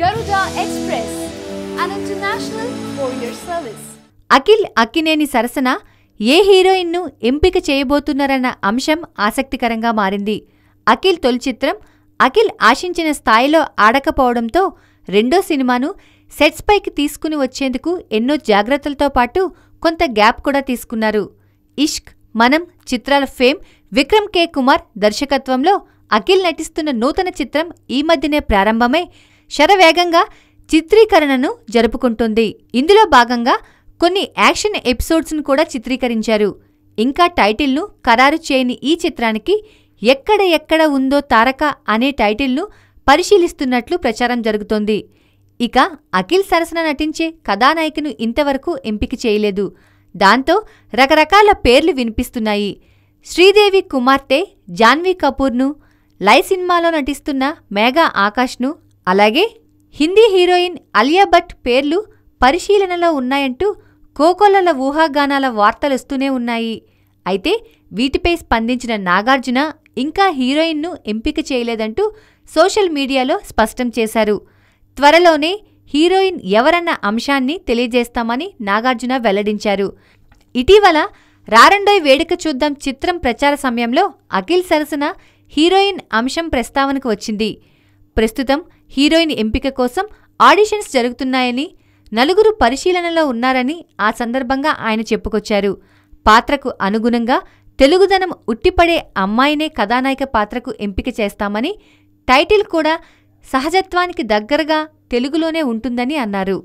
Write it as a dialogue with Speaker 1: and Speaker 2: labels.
Speaker 1: Garuda express అన్ international service
Speaker 2: Akhil Akkineni సరసన ఏ హీరోయిన్ ను ఎంపిక చేయబోతున్నారన్న అంశం ఆసక్తికరంగా మారింది అఖిల్ తొలి చిత్రం అఖిల్ ఆశించిన స్థాయిలో ఆడకపోవడంతో రెండో సినిమాను సెట్స్ పైకి తీసుకుని వచ్చేందుకు ఎన్నో జాగ్రత్తలతో పాటు కొంత గ్యాప్ కూడా తీసుకున్నారు ఇష్క్ మనం చిత్రాల ఫేమ్ విక్రమ్ కే కుమార్ దర్శకత్వంలో అఖిల్ నటిస్తున్న నూతన చిత్రం ఈ మధ్యనే ప్రారంభమై శరవేగంగా చిత్రీకరణను జరుపుకుంటుంది ఇందులో భాగంగా కొన్ని యాక్షన్ ఎపిసోడ్స్ను కూడా చిత్రీకరించారు ఇంకా టైటిల్ను ఖరారు చేయని ఈ చిత్రానికి ఎక్కడ ఎక్కడ ఉందో తారక అనే టైటిల్ను పరిశీలిస్తున్నట్లు ప్రచారం జరుగుతోంది ఇక అఖిల్ సరసన నటించే కథానాయకును ఇంతవరకు ఎంపిక చేయలేదు దాంతో రకరకాల పేర్లు వినిపిస్తున్నాయి శ్రీదేవి కుమార్తె జాన్వీ కపూర్ను లై సినిమాలో నటిస్తున్న మేఘా ఆకాష్ను అలాగే హిందీ హీరోయిన్ అలియా భట్ పేర్లు పరిశీలనలో ఉన్నాయంటూ కోకొల్లల ఊహాగానాల వార్తలొస్తూనే ఉన్నాయి అయితే వీటిపై స్పందించిన నాగార్జున ఇంకా హీరోయిన్ను ఎంపిక చేయలేదంటూ సోషల్ మీడియాలో స్పష్టం చేశారు త్వరలోనే హీరోయిన్ ఎవరన్న అంశాన్ని తెలియజేస్తామని నాగార్జున వెల్లడించారు ఇటీవల రారండోయ్ వేడుక చూద్దాం చిత్రం ప్రచార సమయంలో అఖిల్ సరసన హీరోయిన్ అంశం ప్రస్తావనకు వచ్చింది ప్రస్తుతం హీరోయిన్ ఎంపిక కోసం ఆడిషన్స్ జరుగుతున్నాయని నలుగురు పరిశీలనలో ఉన్నారని ఆ సందర్భంగా ఆయన చెప్పుకొచ్చారు పాత్రకు అనుగుణంగా తెలుగుదనం ఉట్టిపడే అమ్మాయినే కథానాయక పాత్రకు ఎంపిక చేస్తామని టైటిల్ కూడా సహజత్వానికి దగ్గరగా తెలుగులోనే ఉంటుందని అన్నారు